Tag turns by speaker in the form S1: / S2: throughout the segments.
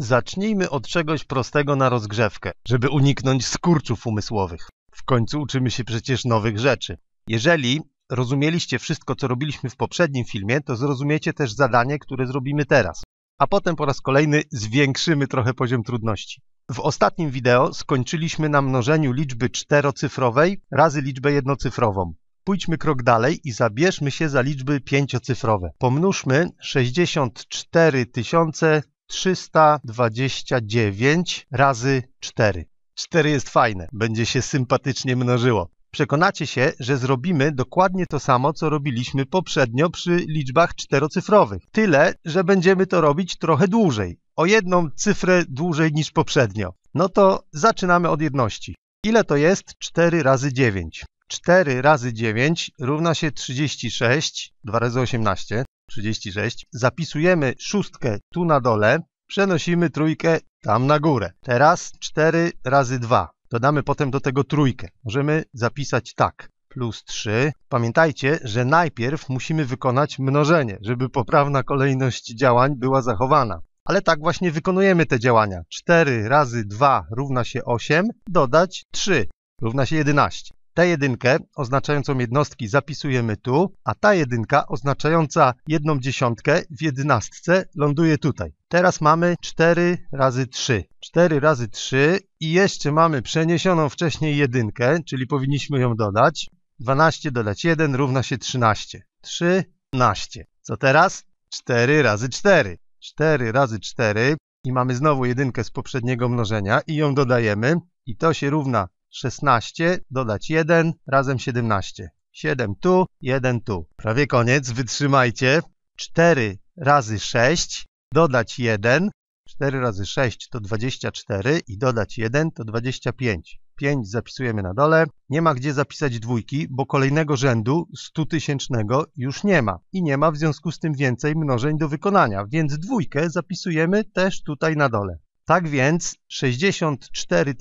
S1: Zacznijmy od czegoś prostego na rozgrzewkę, żeby uniknąć skurczów umysłowych. W końcu uczymy się przecież nowych rzeczy. Jeżeli rozumieliście wszystko, co robiliśmy w poprzednim filmie, to zrozumiecie też zadanie, które zrobimy teraz. A potem po raz kolejny zwiększymy trochę poziom trudności. W ostatnim wideo skończyliśmy na mnożeniu liczby czterocyfrowej razy liczbę jednocyfrową. Pójdźmy krok dalej i zabierzmy się za liczby pięciocyfrowe. Pomnóżmy 64 329 razy 4. 4 jest fajne, będzie się sympatycznie mnożyło. Przekonacie się, że zrobimy dokładnie to samo, co robiliśmy poprzednio przy liczbach czterocyfrowych. Tyle, że będziemy to robić trochę dłużej. O jedną cyfrę dłużej niż poprzednio. No to zaczynamy od jedności. Ile to jest 4 razy 9? 4 razy 9 równa się 36, 2 razy 18. 36. Zapisujemy szóstkę tu na dole, przenosimy trójkę tam na górę. Teraz 4 razy 2. Dodamy potem do tego trójkę. Możemy zapisać tak. Plus 3. Pamiętajcie, że najpierw musimy wykonać mnożenie, żeby poprawna kolejność działań była zachowana. Ale tak właśnie wykonujemy te działania. 4 razy 2 równa się 8, dodać 3 równa się 11. Tę jedynkę oznaczającą jednostki zapisujemy tu, a ta jedynka oznaczająca jedną dziesiątkę w jednastce ląduje tutaj. Teraz mamy 4 razy 3. 4 razy 3 i jeszcze mamy przeniesioną wcześniej jedynkę, czyli powinniśmy ją dodać. 12 dodać 1 równa się 13. 13. Co teraz? 4 razy 4. 4 razy 4 i mamy znowu jedynkę z poprzedniego mnożenia i ją dodajemy i to się równa 16 dodać 1 razem 17. 7 tu, 1 tu. Prawie koniec, wytrzymajcie. 4 razy 6 dodać 1. 4 razy 6 to 24 i dodać 1 to 25. 5 zapisujemy na dole. Nie ma gdzie zapisać dwójki, bo kolejnego rzędu 100 tysięcznego już nie ma. I nie ma w związku z tym więcej mnożeń do wykonania, więc dwójkę zapisujemy też tutaj na dole. Tak więc 64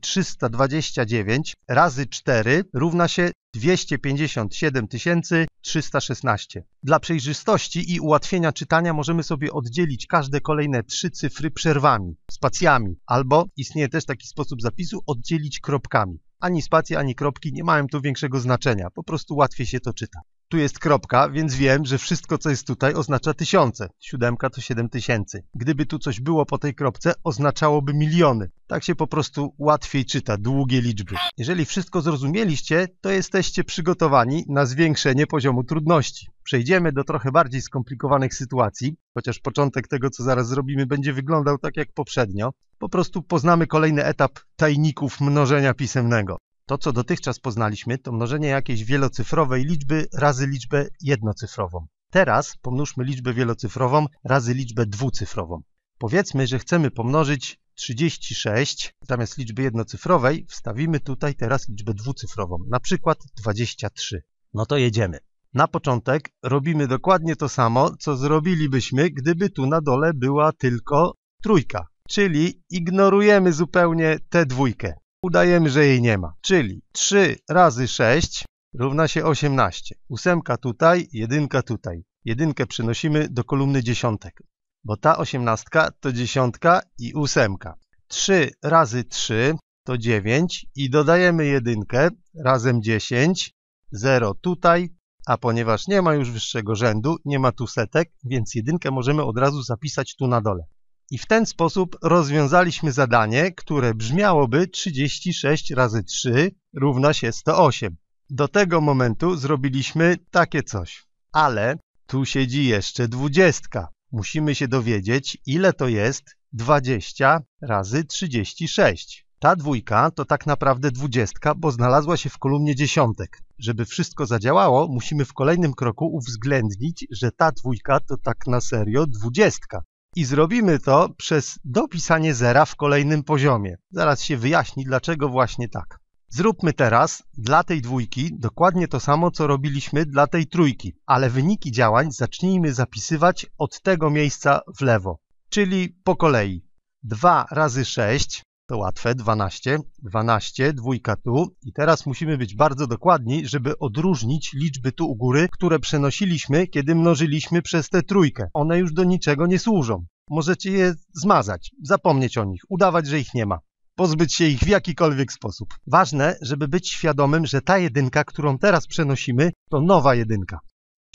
S1: 329 razy 4 równa się 257 316. Dla przejrzystości i ułatwienia czytania możemy sobie oddzielić każde kolejne trzy cyfry przerwami, spacjami, albo istnieje też taki sposób zapisu oddzielić kropkami. Ani spacje, ani kropki nie mają tu większego znaczenia, po prostu łatwiej się to czyta. Tu jest kropka, więc wiem, że wszystko co jest tutaj oznacza tysiące. Siódemka to siedem tysięcy. Gdyby tu coś było po tej kropce, oznaczałoby miliony. Tak się po prostu łatwiej czyta długie liczby. Jeżeli wszystko zrozumieliście, to jesteście przygotowani na zwiększenie poziomu trudności. Przejdziemy do trochę bardziej skomplikowanych sytuacji, chociaż początek tego, co zaraz zrobimy, będzie wyglądał tak jak poprzednio. Po prostu poznamy kolejny etap tajników mnożenia pisemnego. To, co dotychczas poznaliśmy, to mnożenie jakiejś wielocyfrowej liczby razy liczbę jednocyfrową. Teraz pomnóżmy liczbę wielocyfrową razy liczbę dwucyfrową. Powiedzmy, że chcemy pomnożyć 36, zamiast liczby jednocyfrowej wstawimy tutaj teraz liczbę dwucyfrową, na przykład 23. No to jedziemy. Na początek robimy dokładnie to samo, co zrobilibyśmy, gdyby tu na dole była tylko trójka, czyli ignorujemy zupełnie tę dwójkę. Udajemy, że jej nie ma, czyli 3 razy 6 równa się 18. Ósemka tutaj, jedynka tutaj. Jedynkę przynosimy do kolumny dziesiątek bo ta osiemnastka to dziesiątka i ósemka. 3 razy 3 to 9 i dodajemy jedynkę, razem 10, 0 tutaj, a ponieważ nie ma już wyższego rzędu, nie ma tu setek, więc jedynkę możemy od razu zapisać tu na dole. I w ten sposób rozwiązaliśmy zadanie, które brzmiałoby 36 razy 3 równa się 108. Do tego momentu zrobiliśmy takie coś, ale tu siedzi jeszcze dwudziestka musimy się dowiedzieć, ile to jest 20 razy 36. Ta dwójka to tak naprawdę dwudziestka, bo znalazła się w kolumnie dziesiątek. Żeby wszystko zadziałało, musimy w kolejnym kroku uwzględnić, że ta dwójka to tak na serio dwudziestka. I zrobimy to przez dopisanie zera w kolejnym poziomie. Zaraz się wyjaśni, dlaczego właśnie tak. Zróbmy teraz dla tej dwójki dokładnie to samo, co robiliśmy dla tej trójki, ale wyniki działań zacznijmy zapisywać od tego miejsca w lewo, czyli po kolei. 2 razy 6 to łatwe, 12, 12, dwójka tu i teraz musimy być bardzo dokładni, żeby odróżnić liczby tu u góry, które przenosiliśmy, kiedy mnożyliśmy przez tę trójkę. One już do niczego nie służą. Możecie je zmazać, zapomnieć o nich, udawać, że ich nie ma pozbyć się ich w jakikolwiek sposób. Ważne, żeby być świadomym, że ta jedynka, którą teraz przenosimy, to nowa jedynka.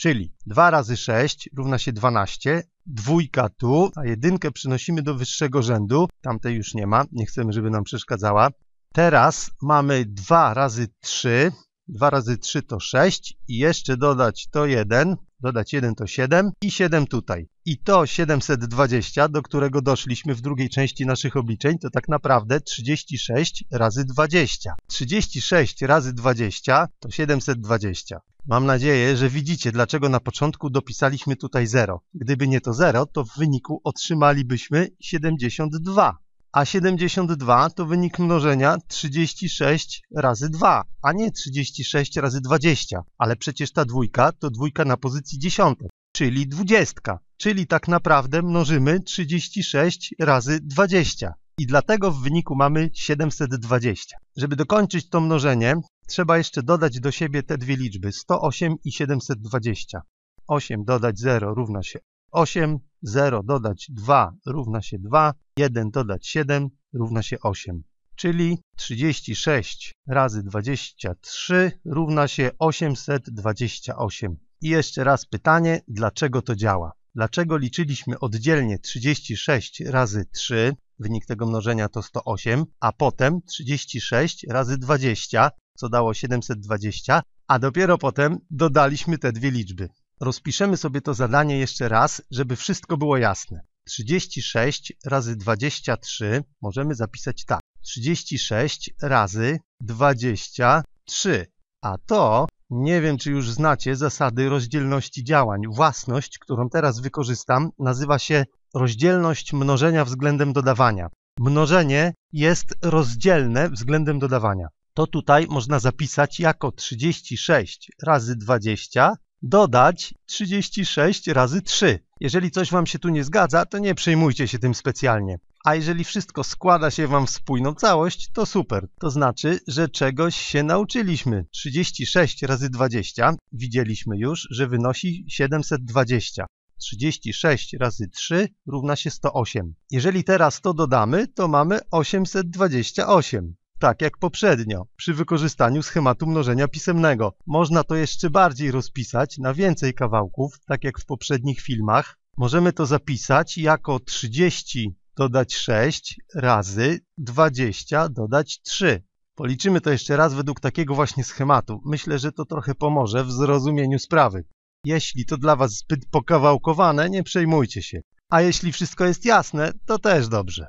S1: Czyli 2 razy 6 równa się 12, dwójka tu, a jedynkę przynosimy do wyższego rzędu, tamtej już nie ma, nie chcemy, żeby nam przeszkadzała. Teraz mamy 2 razy 3, 2 razy 3 to 6 i jeszcze dodać to 1, dodać 1 to 7 i 7 tutaj. I to 720, do którego doszliśmy w drugiej części naszych obliczeń, to tak naprawdę 36 razy 20. 36 razy 20 to 720. Mam nadzieję, że widzicie, dlaczego na początku dopisaliśmy tutaj 0. Gdyby nie to 0, to w wyniku otrzymalibyśmy 72 a 72 to wynik mnożenia 36 razy 2, a nie 36 razy 20. Ale przecież ta dwójka to dwójka na pozycji dziesiątek, czyli dwudziestka. Czyli tak naprawdę mnożymy 36 razy 20. I dlatego w wyniku mamy 720. Żeby dokończyć to mnożenie, trzeba jeszcze dodać do siebie te dwie liczby, 108 i 720. 8 dodać 0 równa się 8, 0 dodać 2 równa się 2, 1 dodać 7 równa się 8, czyli 36 razy 23 równa się 828. I jeszcze raz pytanie, dlaczego to działa? Dlaczego liczyliśmy oddzielnie 36 razy 3, wynik tego mnożenia to 108, a potem 36 razy 20, co dało 720, a dopiero potem dodaliśmy te dwie liczby. Rozpiszemy sobie to zadanie jeszcze raz, żeby wszystko było jasne. 36 razy 23 możemy zapisać tak. 36 razy 23. A to, nie wiem czy już znacie zasady rozdzielności działań. Własność, którą teraz wykorzystam, nazywa się rozdzielność mnożenia względem dodawania. Mnożenie jest rozdzielne względem dodawania. To tutaj można zapisać jako 36 razy 20 dodać 36 razy 3. Jeżeli coś Wam się tu nie zgadza, to nie przejmujcie się tym specjalnie. A jeżeli wszystko składa się Wam w spójną całość, to super. To znaczy, że czegoś się nauczyliśmy. 36 razy 20 widzieliśmy już, że wynosi 720. 36 razy 3 równa się 108. Jeżeli teraz to dodamy, to mamy 828 tak jak poprzednio, przy wykorzystaniu schematu mnożenia pisemnego. Można to jeszcze bardziej rozpisać na więcej kawałków, tak jak w poprzednich filmach. Możemy to zapisać jako 30 dodać 6 razy 20 dodać 3. Policzymy to jeszcze raz według takiego właśnie schematu. Myślę, że to trochę pomoże w zrozumieniu sprawy. Jeśli to dla Was zbyt pokawałkowane, nie przejmujcie się. A jeśli wszystko jest jasne, to też dobrze.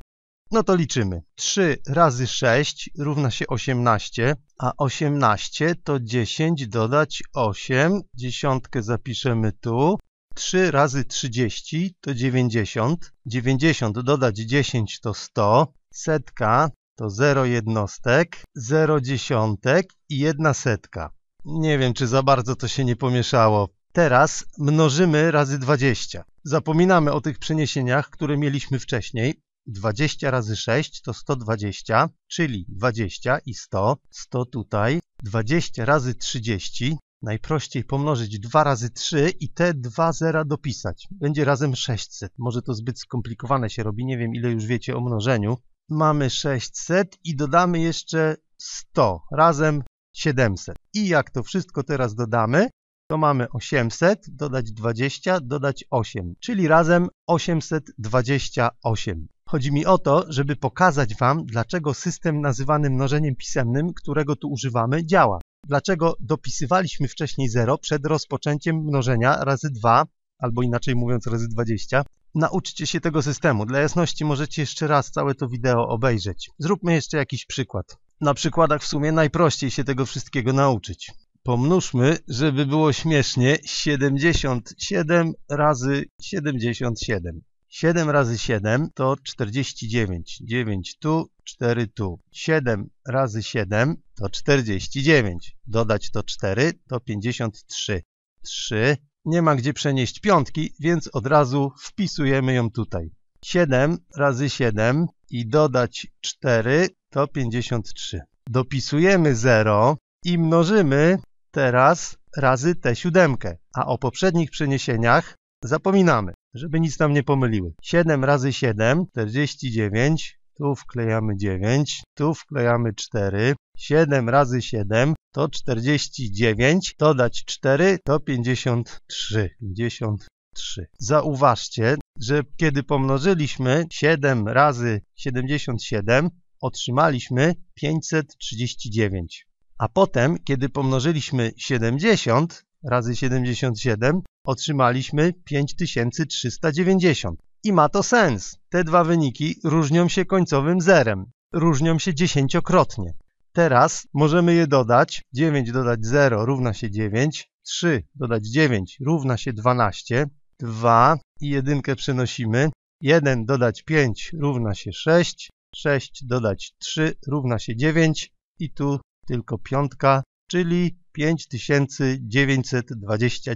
S1: No to liczymy. 3 razy 6 równa się 18, a 18 to 10 dodać 8. Dziesiątkę zapiszemy tu. 3 razy 30 to 90. 90 dodać 10 to 100. Setka to 0 jednostek, 0 dziesiątek i 1 setka. Nie wiem, czy za bardzo to się nie pomieszało. Teraz mnożymy razy 20. Zapominamy o tych przeniesieniach, które mieliśmy wcześniej, 20 razy 6 to 120, czyli 20 i 100, 100 tutaj, 20 razy 30, najprościej pomnożyć 2 razy 3 i te dwa zera dopisać. Będzie razem 600. Może to zbyt skomplikowane się robi, nie wiem ile już wiecie o mnożeniu. Mamy 600 i dodamy jeszcze 100, razem 700. I jak to wszystko teraz dodamy, to mamy 800, dodać 20, dodać 8, czyli razem 828. Chodzi mi o to, żeby pokazać Wam, dlaczego system nazywany mnożeniem pisemnym, którego tu używamy, działa. Dlaczego dopisywaliśmy wcześniej 0 przed rozpoczęciem mnożenia razy 2, albo inaczej mówiąc razy 20. Nauczcie się tego systemu. Dla jasności możecie jeszcze raz całe to wideo obejrzeć. Zróbmy jeszcze jakiś przykład. Na przykładach w sumie najprościej się tego wszystkiego nauczyć. Pomnóżmy, żeby było śmiesznie, 77 razy 77. 7 razy 7 to 49. 9 tu, 4 tu. 7 razy 7 to 49. Dodać to 4 to 53. 3 nie ma gdzie przenieść piątki, więc od razu wpisujemy ją tutaj. 7 razy 7 i dodać 4 to 53. Dopisujemy 0 i mnożymy teraz razy tę siódemkę, a o poprzednich przeniesieniach zapominamy żeby nic nam nie pomyliły. 7 razy 7, 49, tu wklejamy 9, tu wklejamy 4, 7 razy 7 to 49, dodać 4 to 53, 53. Zauważcie, że kiedy pomnożyliśmy 7 razy 77, otrzymaliśmy 539. A potem, kiedy pomnożyliśmy 70, razy 77 otrzymaliśmy 5390. I ma to sens. Te dwa wyniki różnią się końcowym zerem. Różnią się dziesięciokrotnie. Teraz możemy je dodać. 9 dodać 0 równa się 9. 3 dodać 9 równa się 12. 2 i 1 przenosimy. 1 dodać 5 równa się 6. 6 dodać 3 równa się 9. I tu tylko piątka czyli pięć tysięcy dziewięćset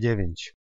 S1: dziewięć